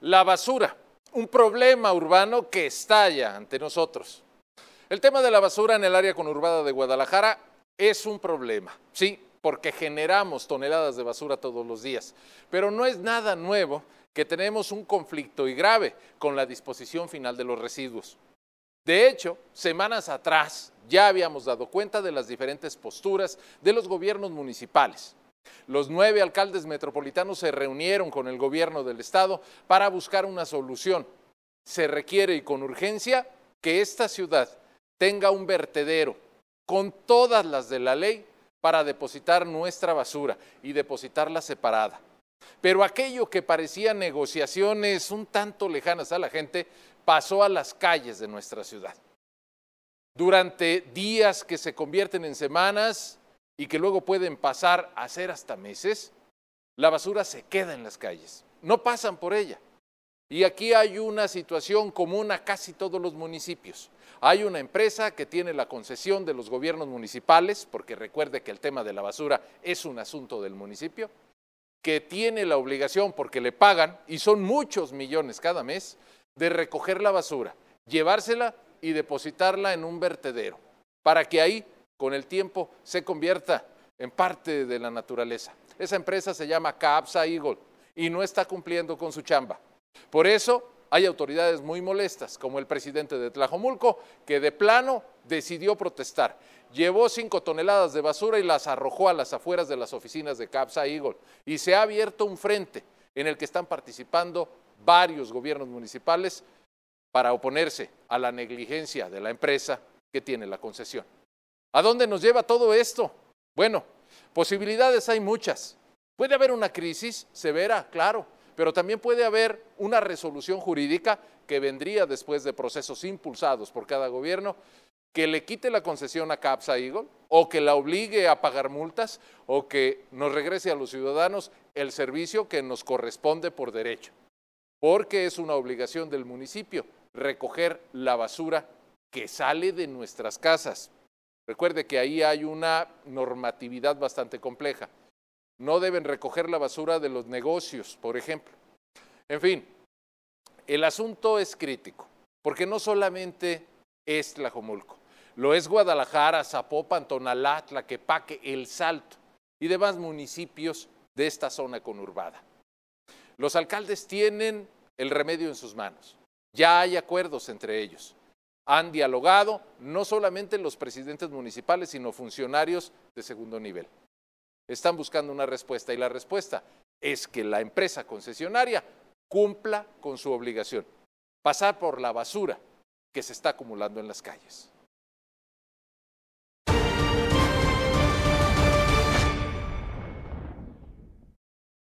la basura, un problema urbano que estalla ante nosotros. El tema de la basura en el área conurbada de Guadalajara es un problema, sí, porque generamos toneladas de basura todos los días, pero no es nada nuevo que tenemos un conflicto y grave con la disposición final de los residuos. De hecho, semanas atrás ya habíamos dado cuenta de las diferentes posturas de los gobiernos municipales los nueve alcaldes metropolitanos se reunieron con el gobierno del estado para buscar una solución. Se requiere y con urgencia que esta ciudad tenga un vertedero con todas las de la ley para depositar nuestra basura y depositarla separada. Pero aquello que parecía negociaciones un tanto lejanas a la gente pasó a las calles de nuestra ciudad. Durante días que se convierten en semanas, y que luego pueden pasar a ser hasta meses, la basura se queda en las calles, no pasan por ella. Y aquí hay una situación común a casi todos los municipios. Hay una empresa que tiene la concesión de los gobiernos municipales, porque recuerde que el tema de la basura es un asunto del municipio, que tiene la obligación, porque le pagan, y son muchos millones cada mes, de recoger la basura, llevársela y depositarla en un vertedero, para que ahí con el tiempo se convierta en parte de la naturaleza. Esa empresa se llama Capsa Eagle y no está cumpliendo con su chamba. Por eso hay autoridades muy molestas, como el presidente de Tlajomulco, que de plano decidió protestar. Llevó cinco toneladas de basura y las arrojó a las afueras de las oficinas de Capsa Eagle. Y se ha abierto un frente en el que están participando varios gobiernos municipales para oponerse a la negligencia de la empresa que tiene la concesión. ¿A dónde nos lleva todo esto? Bueno, posibilidades hay muchas. Puede haber una crisis severa, claro, pero también puede haber una resolución jurídica que vendría después de procesos impulsados por cada gobierno que le quite la concesión a Capsa Eagle o que la obligue a pagar multas o que nos regrese a los ciudadanos el servicio que nos corresponde por derecho, porque es una obligación del municipio recoger la basura que sale de nuestras casas. Recuerde que ahí hay una normatividad bastante compleja. No deben recoger la basura de los negocios, por ejemplo. En fin, el asunto es crítico, porque no solamente es Tlajomulco, lo es Guadalajara, Zapopan, Tonalá, Tlaquepaque, El Salto y demás municipios de esta zona conurbada. Los alcaldes tienen el remedio en sus manos. Ya hay acuerdos entre ellos han dialogado no solamente los presidentes municipales, sino funcionarios de segundo nivel. Están buscando una respuesta y la respuesta es que la empresa concesionaria cumpla con su obligación, pasar por la basura que se está acumulando en las calles.